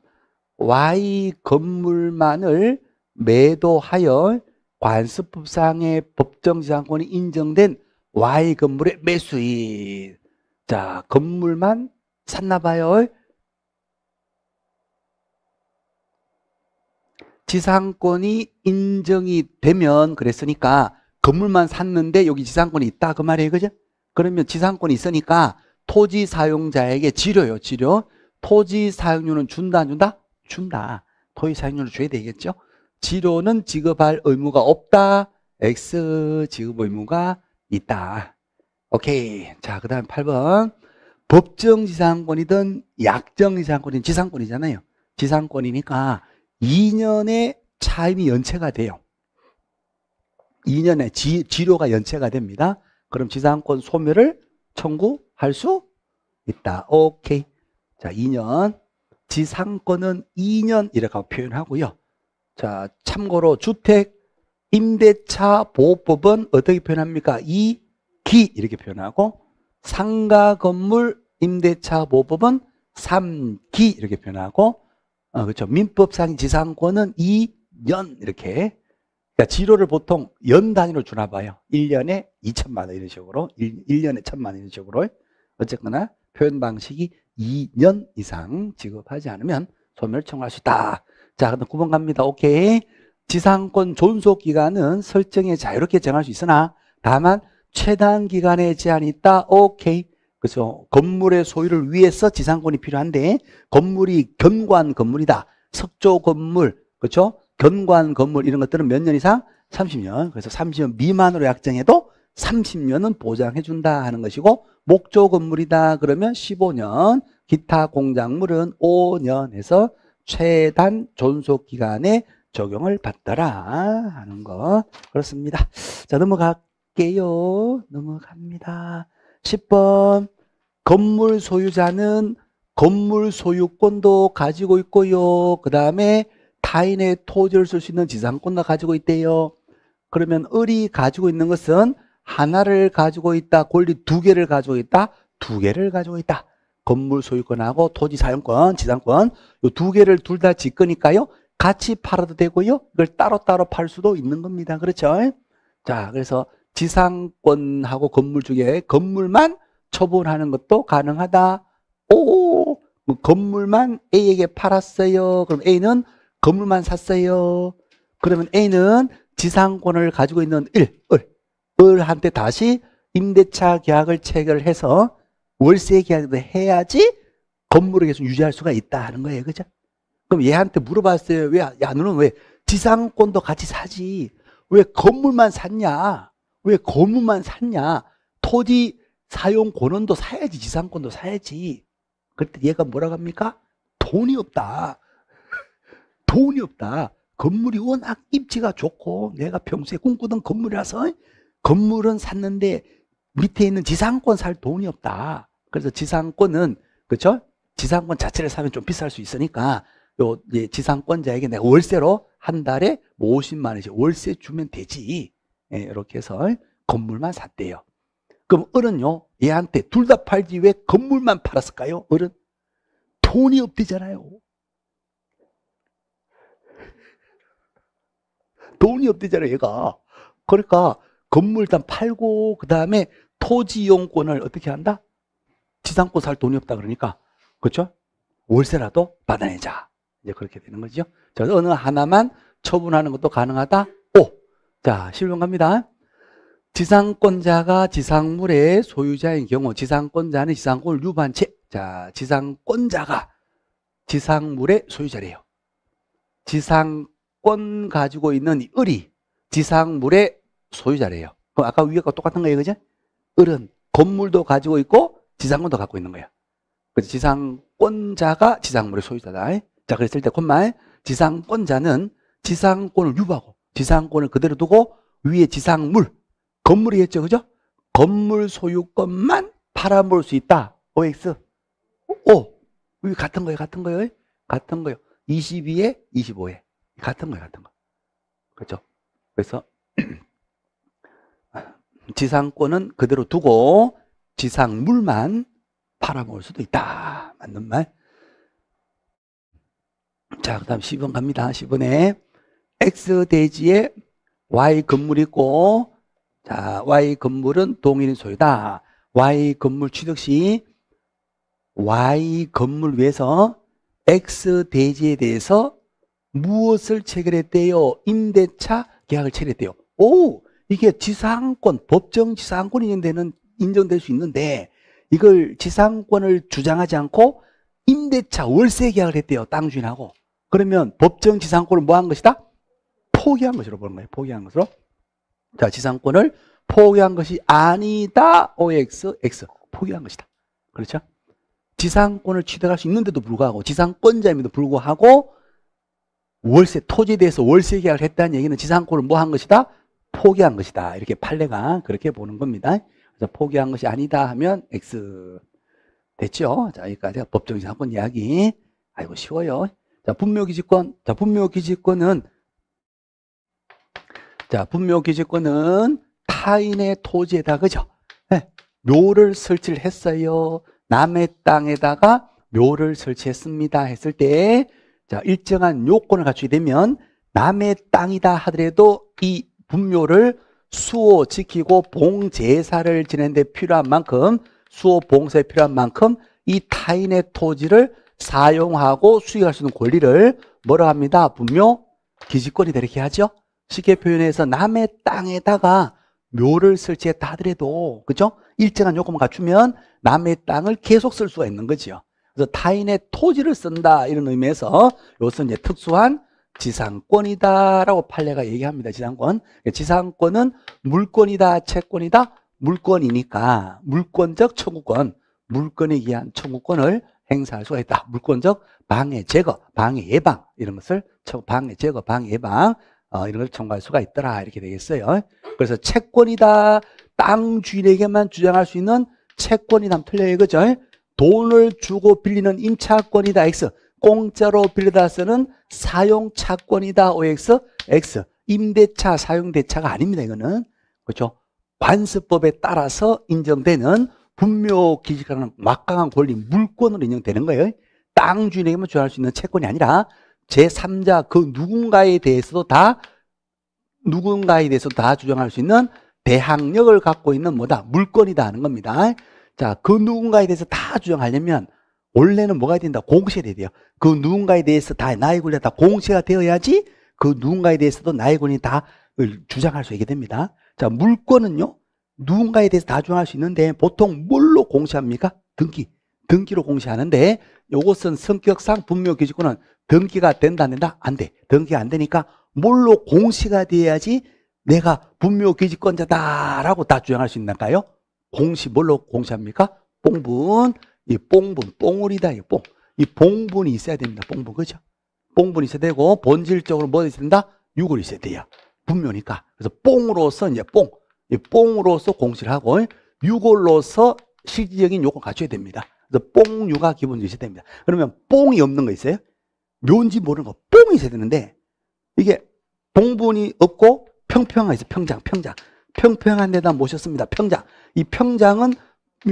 Y 건물만을 매도하여 관습법상의 법정지상권이 인정된 Y 건물의 매수인. 자, 건물만 샀나 봐요. 지상권이 인정이 되면 그랬으니까 건물만 샀는데 여기 지상권이 있다 그 말이에요. 그죠? 그러면 지상권이 있으니까 토지 사용자에게 지료요. 지료. 토지 사용료는 준다 안 준다? 준다. 토지 사용료를 줘야 되겠죠? 지로는 지급할 의무가 없다. X 지급 의무가 있다. 오케이. 자, 그 다음 8번. 법정 지상권이든 약정 지상권이든 지상권이잖아요. 지상권이니까 2년의 차임이 연체가 돼요. 2년에 지, 지료가 연체가 됩니다. 그럼 지상권 소멸을 청구할 수 있다. 오케이. 자, 2년. 지상권은 2년 이렇게 표현하고요. 자, 참고로 주택 임대차 보호법은 어떻게 표현합니까? 이 기 이렇게 표현하고 상가 건물 임대차 보호법은 삼 기 이렇게 표현하고 어, 그렇죠. 민법상 지상권은 이 년 이렇게 그러니까 지로를 보통 연 단위로 주나 봐요. 일년에이천만원 이런 식으로 일년에천만원 이런 식으로 어쨌거나 표현 방식이 이 년 이상 지급하지 않으면 소멸 청할 수 있다. 자, 그럼 9번 갑니다. 오케이. 지상권 존속 기간은 설정에 자유롭게 정할 수 있으나 다만 최단 기간에 제한이 있다. 오케이. 그래서 건물의 소유를 위해서 지상권이 필요한데 건물이 견관 건물이다. 석조 건물, 그렇죠? 견관 건물 이런 것들은 몇 년 이상? 30년. 그래서 30년 미만으로 약정해도 30년은 보장해 준다 하는 것이고 목조 건물이다 그러면 15년, 기타 공작물은 5년 에서 최단 존속 기간에 적용을 받더라 하는 거 그렇습니다. 자 넘어갈게요. 넘어갑니다. 10번 건물 소유자는 건물 소유권도 가지고 있고요. 그 다음에 타인의 토지를 쓸 수 있는 지상권도 가지고 있대요. 그러면 을이 가지고 있는 것은 하나를 가지고 있다. 권리 두 개를 가지고 있다. 두 개를 가지고 있다. 건물 소유권하고 토지 사용권, 지상권 이 두 개를 둘 다 짓거니까요. 같이 팔아도 되고요. 이걸 따로따로 팔 수도 있는 겁니다. 그렇죠? 자, 그래서 지상권하고 건물 중에 건물만 처분하는 것도 가능하다. 오, 그 건물만 A에게 팔았어요. 그럼 A는 건물만 샀어요. 그러면 A는 지상권을 가지고 있는 을, 을, 을한테 다시 임대차 계약을 체결해서 월세 계약도 해야지 건물을 계속 유지할 수가 있다 하는 거예요. 그죠? 그럼 얘한테 물어봤어요. 왜, 야, 너는 왜 지상권도 같이 사지? 왜 건물만 샀냐? 왜 건물만 샀냐? 토지 사용 권한도 사야지, 지상권도 사야지. 그때 얘가 뭐라고 합니까? 돈이 없다. 돈이 없다. 건물이 워낙 입지가 좋고 내가 평소에 꿈꾸던 건물이라서 건물은 샀는데 밑에 있는 지상권 살 돈이 없다. 그래서 지상권은 그쵸 지상권 자체를 사면 좀 비쌀 수 있으니까 요 지상권자에게 내가 월세로 한 달에 50만 뭐 원씩 월세 주면 되지 예, 이렇게 해서 건물만 샀대요 그럼 어른요 얘한테 둘 다 팔지 왜 건물만 팔았을까요? 어른 돈이 없대잖아요 돈이 없대잖아요 얘가 그러니까 건물 일단 팔고 그 다음에 토지이용권을 어떻게 한다? 지상권 살 돈이 없다 그러니까 그렇죠? 월세라도 받아내자. 이제 그렇게 되는 거죠. 자, 어느 하나만 처분하는 것도 가능하다. 오. 자, 실명 갑니다. 지상권자가 지상물의 소유자인 경우 지상권자는 지상권을 유반 채. 자, 지상권자가 지상물의 소유자래요. 지상권 가지고 있는 이 을이 지상물의 소유자래요. 그럼 아까 위에가 똑같은 거예요, 그죠? 을은 건물도 가지고 있고 지상권도 갖고 있는 거야. 그 지상권자가 지상물의 소유자다. 자, 그랬을 때 콤마 지상권자는 지상권을 유보하고 지상권을 그대로 두고 위에 지상물, 건물이겠죠, 그죠? 건물 소유권만 팔아먹을 수 있다. OX. 오, 이 같은 거예요, 같은 거예요. 같은 거예요. 22에 25에. 같은 거예요, 같은 거. 그죠 그래서 (clears throat) 지상권은 그대로 두고 지상물만 팔아먹을 수도 있다. 맞는 말. 자, 그 다음 10번 갑니다. 10번에 X 대지에 Y 건물 있고, 자, Y 건물은 동일 소유다. Y 건물 취득 시 Y 건물 위에서 X 대지에 대해서 무엇을 체결했대요? 임대차 계약을 체결했대요. 오! 이게 지상권, 법정 지상권이 되는 인정될 수 있는데 이걸 지상권을 주장하지 않고 임대차 월세 계약을 했대요. 땅 주인하고. 그러면 법정 지상권을 뭐한 것이다? 포기한 것으로 보는 거예요. 포기한 것으로. 자, 지상권을 포기한 것이 아니다. OX, X. 포기한 것이다. 그렇죠? 지상권을 취득할 수 있는데도 불구하고 지상권자임에도 불구하고 월세 토지에 대해서 월세 계약을 했다는 얘기는 지상권을 뭐한 것이다? 포기한 것이다. 이렇게 판례가 그렇게 보는 겁니다. 그래서 포기한 것이 아니다 하면 X 됐죠? 자, 여기까지 법정지 한번 이야기. 아이고, 쉬워요. 자, 분묘기지권. 자, 분묘기지권은 자, 분묘기지권은 타인의 토지에다, 그죠? 네, 묘를 설치를 했어요. 남의 땅에다가 묘를 설치했습니다. 했을 때, 자, 일정한 요건을 갖추게 되면 남의 땅이다 하더라도 이 분묘를 수호 지키고 봉제사를 지낸 데 필요한 만큼 수호 봉사에 필요한 만큼 이 타인의 토지를 사용하고 수익할 수 있는 권리를 뭐라 합니다? 분명 기지권이되 이렇게 하죠 쉽게 표현해서 남의 땅에다가 묘를 설치했다 하더라도 그죠? 일정한 요건만 갖추면 남의 땅을 계속 쓸 수가 있는 거지요 그래서 타인의 토지를 쓴다 이런 의미에서 이것은 이제 특수한 지상권이다라고 판례가 얘기합니다. 지상권. 지상권은 물권이다, 채권이다, 물권이니까 물권적 청구권, 물권에 의한 청구권을 행사할 수가 있다. 물권적 방해 제거, 방해 예방 이런 것을 방해 제거, 방해 예방 어, 이런 걸 청구할 수가 있더라 이렇게 되겠어요. 그래서 채권이다, 땅 주인에게만 주장할 수 있는 채권이다 틀려요, 그죠? 돈을 주고 빌리는 임차권이다, X. 공짜로 빌려다 쓰는 사용차권이다. OX, X. 임대차, 사용대차가 아닙니다. 이거는. 그렇죠? 관습법에 따라서 인정되는 분묘 기지하는 막강한 권리, 물권으로 인정되는 거예요. 땅 주인에게만 주할 수 있는 채권이 아니라 제3자 그 누군가에 대해서도 다 누군가에 대해서 다 주장할 수 있는 대항력을 갖고 있는 뭐다 물권이다 하는 겁니다. 자, 그 누군가에 대해서 다 주장하려면 원래는 뭐가 된다? 공시가 돼요. 그 누군가에 대해서 다 나의 권리 다공시가 되어야지 그 누군가에 대해서도 나의 권리 다 주장할 수 있게 됩니다. 자, 물권은요. 누군가에 대해서 다 주장할 수 있는데 보통 뭘로 공시합니까? 등기. 등기로 공시하는데 이것은 성격상 분명 기지권은 등기가 된다 안 된다? 안 돼. 등기가 안 되니까 뭘로 공시가 되어야지 내가 분묘 기지권자다라고 다 주장할 수있는가요 공시 뭘로 공시합니까? 뽕분 이 뽕분, 뽕울이다, 이 뽕. 이 봉분이 있어야 됩니다. 뽕분, 그죠? 뽕분이 있어야 되고, 본질적으로 뭐 있어야 된다? 육을 있어야 돼요. 분묘니까. 그래서 뽕으로서 이제 뽕, 이 뽕으로서 공시를 하고, 육으로서 실질적인 요건 갖춰야 됩니다. 그래서 뽕 육아 기본적 있어야 됩니다. 그러면 뽕이 없는 거 있어요? 묘인지 모르는 거 뽕이 있어야 되는데, 이게 봉분이 없고 평평한 있어 평장, 평장. 평평한 데다 모셨습니다. 평장. 이 평장은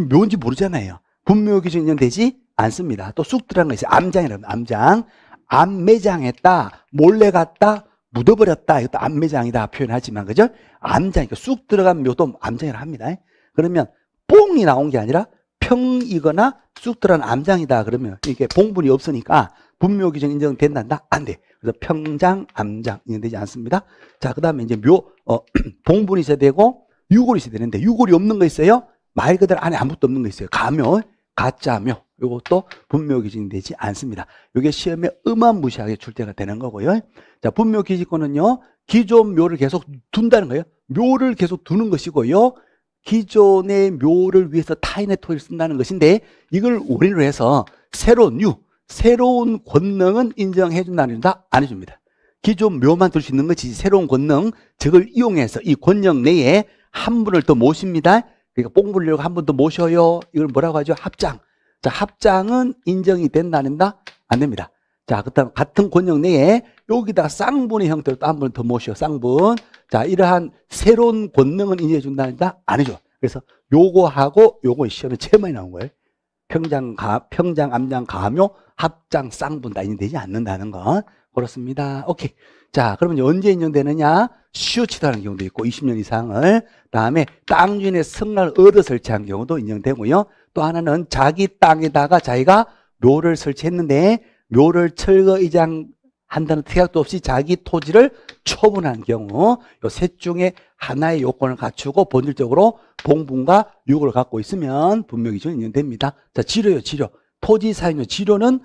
묘인지 모르잖아요. 분묘 기준 인정되지 않습니다. 또 쑥드라는 거 있어요. 암장이라고 합니다. 암장. 암매장했다, 몰래 갔다, 묻어버렸다. 이것도 암매장이다 표현하지만, 그죠? 암장, 쑥 들어간 묘도 암장이라 합니다. 그러면 뽕이 나온 게 아니라 평이거나 쑥 들어간 암장이다. 그러면 이게 봉분이 없으니까 분묘 기준 인정된단다? 안 돼. 그래서 평장, 암장 인정되지 않습니다. 자, 그 다음에 이제 묘, 어, (clears throat) 봉분이 있어야 되고, 유골이 있어야 되는데, 유골이 없는 거 있어요? 말 그대로 안에 아무것도 없는 거 있어요. 가면 가짜며 이것도 분묘 기준되지 않습니다. 이게 시험에 음만무시하게 출제가 되는 거고요. 자, 분묘 기지권은요. 기존 묘를 계속 둔다는 거예요. 묘를 계속 두는 것이고요. 기존의 묘를 위해서 타인의 토를 쓴다는 것인데 이걸 원인으로 해서 새로운 유, 새로운 권능은 인정해 준다는다 안 해줍니다. 기존 묘만 둘 수 있는 것이 새로운 권능, 즉을 이용해서 이 권력 내에 한 분을 또 모십니다. 그러니까 뽕물려고 한 번 더 모셔요. 이걸 뭐라고 하죠? 합장. 자, 합장은 인정이 된다, 안 된다? 안 됩니다. 자, 그다음 같은 권역 내에 여기다 쌍분의 형태로 또한 번 더 모셔. 쌍분. 자, 이러한 새로운 권능은 인정해 준다, 안 된다? 안 해줘. 그래서 요거하고 요거 시험에 제일 많이 나온 거예요. 평장, 가, 평장, 암장, 가묘, 합장, 쌍분 다 인정되지 않는다는 건. 그렇습니다. 오케이. 자, 그러면 언제 인정되느냐? 시우치다는 경우도 있고 20년 이상을 어? 다음에 땅주인의 승낙을 얻어 설치한 경우도 인정되고요. 또 하나는 자기 땅에다가 자기가 묘를 설치했는데 묘를 철거 이장 한다는 특약도 없이 자기 토지를 처분한 경우 요셋 중에 하나의 요건을 갖추고 본질적으로 봉분과 유고를 갖고 있으면 분명히좀 인정됩니다. 자 지료요 지료. 토지 사용료 지료는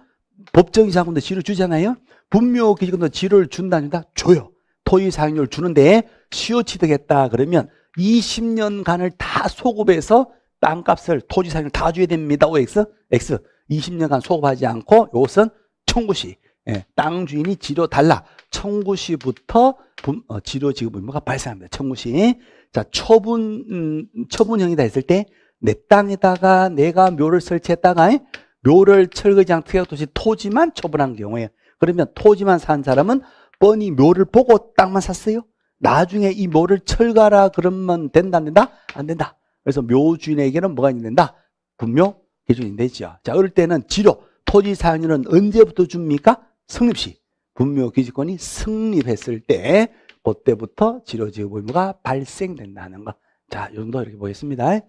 법정 이상군데 지료 주잖아요. 분묘 기지금도 지료를 준다 준다 줘요. 토이 사용료를 주는데 시효 취득했다 그러면 20년간을 다 소급해서 땅값을 토지 사용료 다 줘야 됩니다. OX X 20년간 소급하지 않고 이것은 청구시 예, 땅 주인이 지료 달라 청구시부터 분, 어, 지료 지급 의무가 발생합니다. 청구시 자 처분 음, 처분형이다 했을 때 내 땅에다가 내가 묘를 설치했다가 묘를 철거장 특약도시 토지만 처분한 경우에 그러면 토지만 산 사람은 뻔히 묘를 보고 땅만 샀어요? 나중에 이 묘를 철거하라 그러면 된다 안 된다? 안 된다. 그래서 묘 주인에게는 뭐가 있는다? 분묘 기준이 되죠. 자, 그럴 때는 지료, 토지 사용료는 언제부터 줍니까? 성립 시. 분묘 기지권이 성립했을 때 그때부터 지료지역 의무가 발생된다는 거. 자, 이 정도 이렇게 보겠습니다.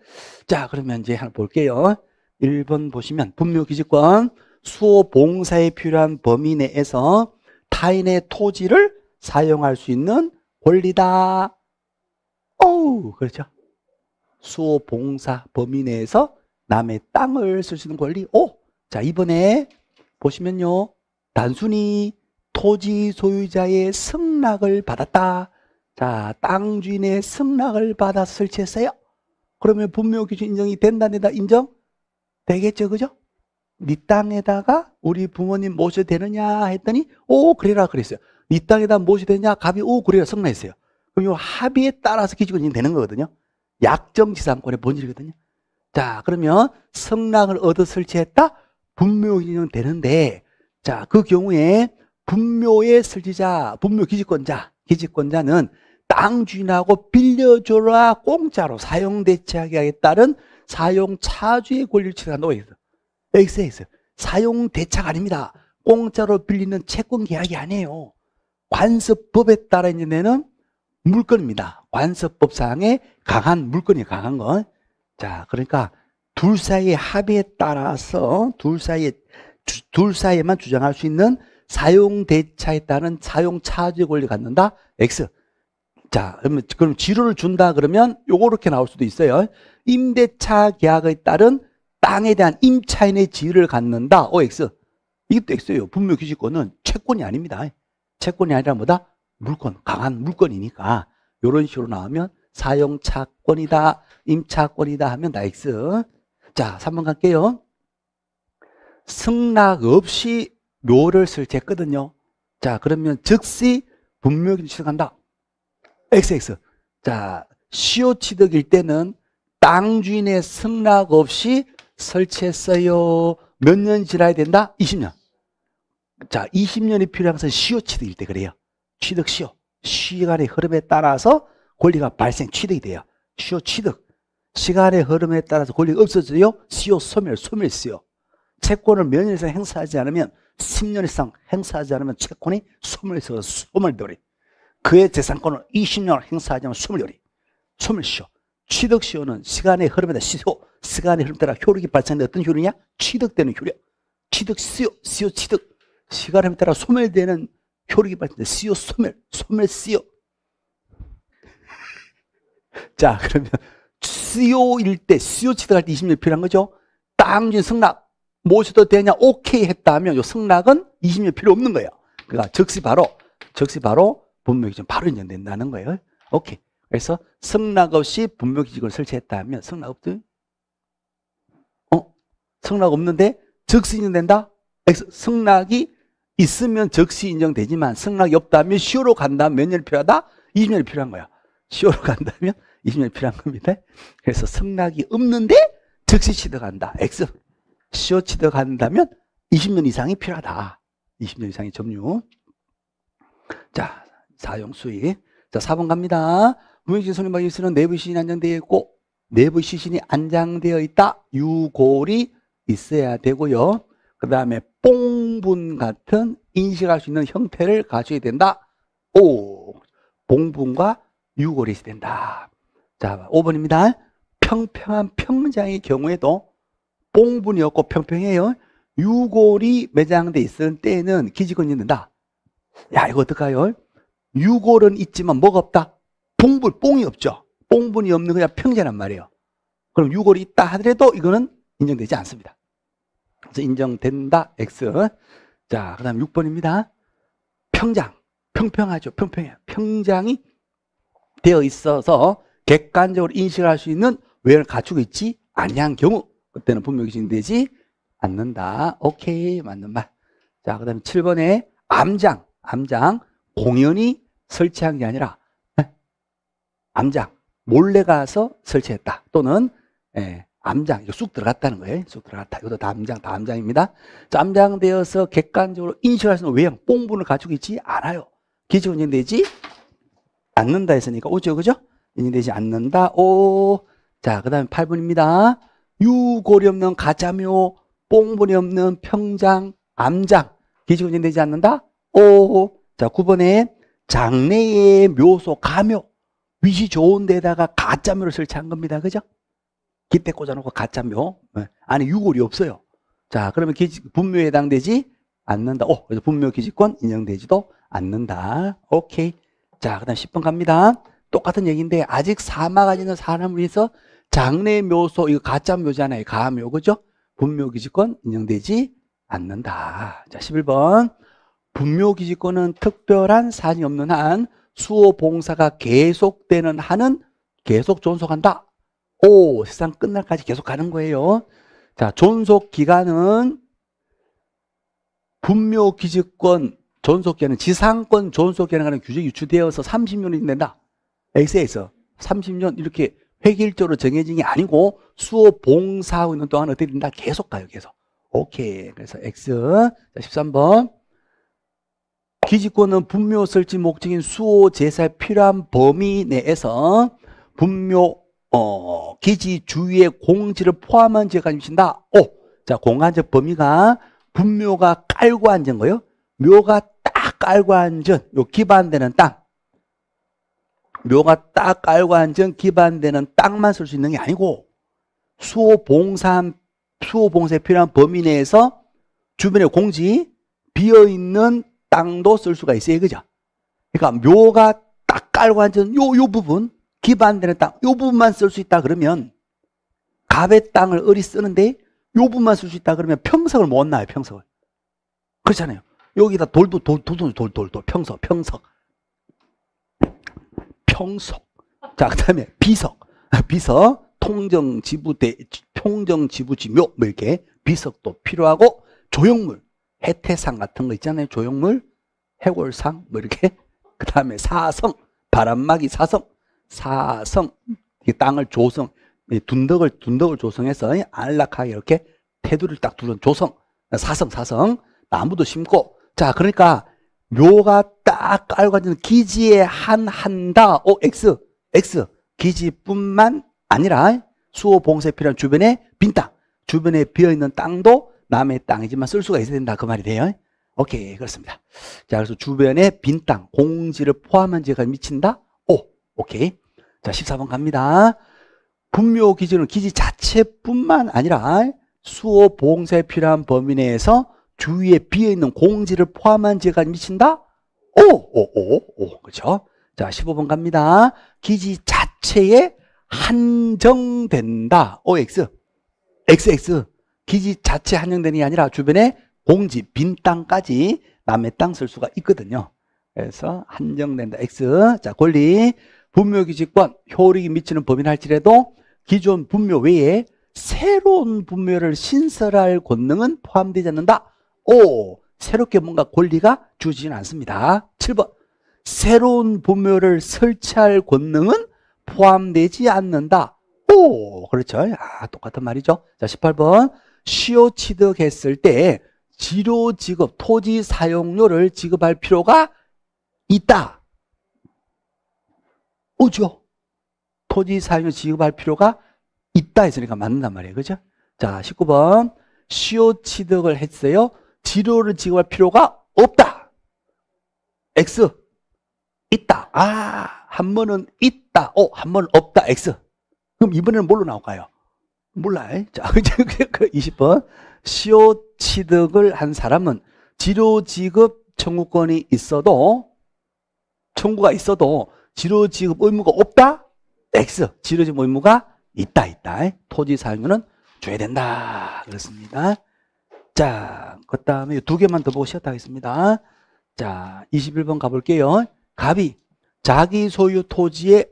자, 그러면 이제 하나 볼게요. 1번 보시면 분묘 기지권 수호 봉사에 필요한 범위 내에서 타인의 토지를 사용할 수 있는 권리다. 오, 그렇죠. 수호 봉사 범위 내에서 남의 땅을 쓸 수 있는 권리. 오, 자 이번에 보시면요. 단순히 토지 소유자의 승낙을 받았다. 자, 땅 주인의 승낙을 받아 설치했어요. 그러면 분묘 기준 인정이 된다, 된다, 인정? 되겠죠, 그죠? 네 땅에다가 우리 부모님 모셔도 되느냐 했더니 오 그래라 그랬어요. 네 땅에다 모셔도 되냐 갑이 오 그래라 성나했어요. 그럼 이 합의에 따라서 기준이 되는 거거든요. 약정지상권의 본질이거든요. 자 그러면 성낙을 얻어 설치했다 분묘기준은 되는데 자그 경우에 분묘의 설치자 분묘 기지권자 기지권자는 땅 주인하고 빌려줘라 공짜로 사용 대체하게 에 따른 사용 차주의 권리를 취한다고 했어. XX 사용 대차가 아닙니다. 공짜로 빌리는 채권 계약이 아니에요. 관습법에 따라 이제 내는 물건입니다. 관습법상의 강한 물건이 강한 건. 자, 그러니까 둘 사이의 합의에 따라서 둘 사이에 주, 둘 사이에만 주장할 수 있는 사용 대차에 따른 사용 차지 권리 갖는다. X. 자, 그러면지로를 준다 그러면 요렇게 거이 나올 수도 있어요. 임대차 계약에 따른 땅에 대한 임차인의 지위를 갖는다. OX. 어, 이것도 X예요. 분묘 규칙권은 채권이 아닙니다. 채권이 아니라 뭐다? 물건, 강한 물건이니까 이런 식으로 나오면 사용차권이다, 임차권이다 하면 다 X. 자, 3번 갈게요. 승낙 없이 묘를 쓸치거든요 자, 그러면 즉시 분묘기 취득한다. XX. 자, 시효 취득일 때는 땅 주인의 승낙 없이 설치했어요. 몇 년 지나야 된다? 20년. 자, 20년이 필요한 것은 시효 취득일 때 그래요. 취득 시효. 시간의 흐름에 따라서 권리가 발생 취득이 돼요. 시효 취득. 시간의 흐름에 따라서 권리가 없어져요. 시효 소멸, 소멸 시효. 채권을 몇 년 이상 행사하지 않으면 10년 이상 행사하지 않으면 채권이 소멸 시효, 소멸 되리 그의 재산권을 20년 행사하지 않으면 소멸 도리. 소멸 시효. 취득 시효는 시간의 흐름에 따라 시효. 시간의 흐름 따라 효력이 발생되 어떤 효력이냐? 취득되는 효력. 취득, 쓰요쓰요 취득. 시간의 흐름 따라 소멸되는 효력이 발생되쓰 수요, 소멸, 소멸, 쓰요 (laughs) 자, 그러면 쓰요일 때, 쓰요 취득할 때 20년 필요한 거죠? 땅준 승낙, 모셔도 되냐? 오케이 했다면 요 승낙은 20년 필요 없는 거예요. 그러니까 즉시 바로, 즉시 바로 분명히준 바로 인정된다는 거예요. 오케이. 그래서 승낙 없이 분명히기준을 설치했다면 승낙 없든 승낙 없는데 적시 인정된다? 승낙이 있으면 적시 인정되지만 승낙이 없다면 시효로 간다면 몇 년이 필요하다? 20년이 필요한 거야. 시효로 (laughs) 간다면 20년이 필요한 겁니다. 그래서 승낙이 없는데 즉시 취득한다. X. 시효 취득한다면 20년 이상이 필요하다. 20년 이상의 점유. 자, 사용 수익. 자, 4번 갑니다. 무인신 손님과 방 있으면 내부 시신이 안장되어 있고, 내부 시신이 안장되어 있다. 유골이 있어야 되고요. 그 다음에 뽕분 같은 인식할 수 있는 형태를 가져야 된다. 오, 봉분과 유골이 있어야 된다. 자, 5번입니다. 평평한 평장의 경우에도 뽕분이 없고 평평해요. 유골이 매장돼 있을 때에는 기지건이 는다. 야, 이거 어떡하요 유골은 있지만 뭐가 없다? 봉분, 뽕이 없죠. 뽕분이 없는 그냥 평자란 말이에요. 그럼 유골이 있다 하더라도 이거는 인정되지 않습니다. 인정된다. X. 자, 그 다음 6번입니다. 평장. 평평하죠. 평평해 평장이 되어 있어서 객관적으로 인식할 수 있는 외연을 갖추고 있지 아니한 경우 그때는 분명히 진되지 행 않는다. 오케이. 맞는 말. 자, 그다음 7번에 암장. 암장. 공연이 설치한 게 아니라 예, 암장. 몰래 가서 설치했다. 또는 에, 예, 암장, 쑥 들어갔다는 거예요. 쑥 들어갔다. 이것도 다 암장, 다 암장입니다. 자, 장되어서 객관적으로 인식할 수 있는 외형, 뽕분을 가지고 있지 않아요. 기존 인되지 않는다 했으니까 오죠, 그죠? 인되지 않는다. 오. 자, 그 다음에 8분입니다. 유골이 없는 가자묘, 뽕분이 없는 평장, 암장. 기존 인되지 않는다. 오. 자, 9번에 장래의 묘소, 가묘. 위치 좋은 데다가 가짜묘를 설치한 겁니다. 그죠? 기태 꽂아놓고 가짜묘 안에 유골이 없어요. 자 그러면 기지, 분묘에 해당되지 않는다. 어, 그래서 분묘 기지권 인정되지도 않는다. 오케이. 자, 그 다음 10번 갑니다. 똑같은 얘기인데 아직 사망하지는 사람을 위해서 장례 묘소, 이거 가짜 묘잖아요. 가묘, 그죠? 분묘 기지권 인정되지 않는다. 자, 11번. 분묘 기지권은 특별한 사정이 없는 한 수호 봉사가 계속되는 한은 계속 존속한다. 오 세상 끝날까지 계속 가는 거예요. 자, 존속 기간은 분묘 기지권 존속 기간은 지상권 존속 기간이라는 규정이 유추되어서 30년이 된다. 에이에서 30년 이렇게 획일적으로 정해진 게 아니고 수호 봉사하고 있는 동안 어떻게 된다? 계속 가요, 계속. 오케이. 그래서 X. 자, 13번. 기지권은 분묘 설치 목적인 수호 제사에 필요한 범위 내에서 분묘 어, 기지 주위의 공지를 포함한 지역을 가신다 오, 자 공간적 범위가 분묘가 깔고 앉은 거요. 묘가 딱 깔고 앉은 요 기반되는 땅. 묘가 딱 깔고 앉은 기반되는 땅만 쓸 수 있는 게 아니고 수호 봉사 수호 봉사에 필요한 범위 내에서 주변의 공지 비어 있는 땅도 쓸 수가 있어요, 그죠? 그러니까 묘가 딱 깔고 앉은 요요 부분 기반되는 땅, 요 부분만 쓸 수 있다 그러면 갑의 땅을 어리 쓰는데 요 부분만 쓸 수 있다 그러면 평석을 못 나요, 평석을. 그렇잖아요. 여기다 돌도, 돌, 돌, 돌, 돌, 돌, 돌 평석, 평석. 평석. 자, 그 다음에 비석. (laughs) 비석, 통정 지부대, 통정 지부지묘, 뭐 이렇게 비석도 필요하고 조형물, 해태상 같은 거 있잖아요. 조형물, 해골상, 뭐 이렇게. 그 다음에 사성, 바람막이 사성, 사성, 이 땅을 조성, 이 둔덕을, 둔덕을 조성해서 안락하게 이렇게 태두를딱두는 조성, 사성, 사성, 나무도 심고. 자, 그러니까 묘가 딱 깔고 앉은 기지에 한, 한다. 오, X, X. 기지뿐만 아니라 수호 봉쇄 필요한 주변에빈 땅, 주변에 비어있는 땅도 남의 땅이지만 쓸 수가 있어야 된다. 그 말이 돼요. 오케이, 그렇습니다. 자, 그래서 주변에 빈 땅, 공지를 포함한 지가 미친다? 오, 오케이. 자, 14번 갑니다. 분묘 기준은 기지 자체뿐만 아니라 수호 봉쇄 필요한 범위 내에서 주위에 비어있는 공지를 포함한 지역까지 미친다? 오! 오! 오! 오! 그렇죠? 자, 15번 갑니다. 기지 자체에 한정된다. OX. XX. 기지 자체 한정되는 게 아니라 주변에 공지, 빈 땅까지 남의 땅 쓸 수가 있거든요. 그래서 한정된다. X. 자, 권리. 분묘기 직권, 효력이 미치는 범위 할지라도 기존 분묘 외에 새로운 분묘를 신설할 권능은 포함되지 않는다. 오, 새롭게 뭔가 권리가 주지진 않습니다. 7번, 새로운 분묘를 설치할 권능은 포함되지 않는다. 오, 그렇죠. 아, 똑같은 말이죠. 자, 18번, 시효 취득했을 때 지료 지급, 토지 사용료를 지급할 필요가 있다. 오죠. 토지 사용료 지급할 필요가 있다 했으니까 맞는단 말이에요. 그죠? 자, 19번. 시효 취득을 했어요. 지료를 지급할 필요가 없다. X. 있다. 아, 한 번은 있다. 오, 한 번은 없다. X. 그럼 이번에는 뭘로 나올까요? 몰라요. 자, 20번. (laughs) 그 시효 취득을 한 사람은 지료 지급 청구권이 있어도 청구가 있어도 지로 지급 의무가 없다? X. 지로 지급 의무가 있다, 있다. 토지 사용료는 줘야 된다. 그렇습니다. 자, 그 다음에 두 개만 더 보고 시작하겠습니다. 자, 21번 가볼게요. 갑이 자기 소유 토지에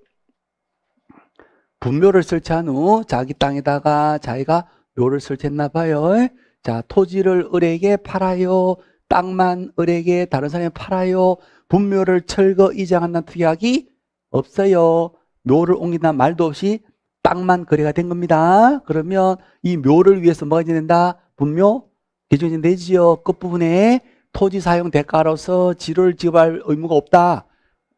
분묘를 설치한 후 자기 땅에다가 자기가 묘를 설치했나 봐요. 자, 토지를 을에게 팔아요. 땅만 을에게 다른 사람이 팔아요. 분묘를 철거 이장한다는 특약이 없어요. 묘를 옮긴다 말도 없이 빵만 거래가 된 겁니다. 그러면 이 묘를 위해서 뭐가 된다? 분묘 기준이 되지요. 끝부분에 토지 사용 대가로서 지를 지급할 의무가 없다.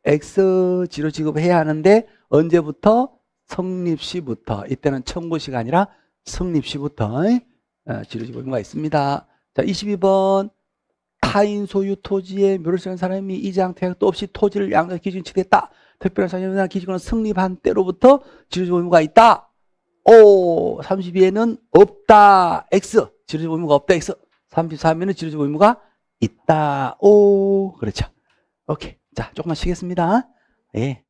X 지로 지급해야 하는데 언제부터? 성립시부터. 이때는 청구시가 아니라 성립시부터 어, 지로 지급 의무가 있습니다. 자, 22번 타인 소유 토지에 묘를 쓰는 사람이 이장 태약도 없이 토지를 양가 기준 치됐다. 특별한 사정이나 기직은 성립한 때로부터 지루지 의무가 있다. 오, 32에는 없다. X. 지루지 의무가 없다. X. 33에는 지루지 의무가 있다. 오, 그렇죠. 오케이. 자, 조금만 쉬겠습니다. 예.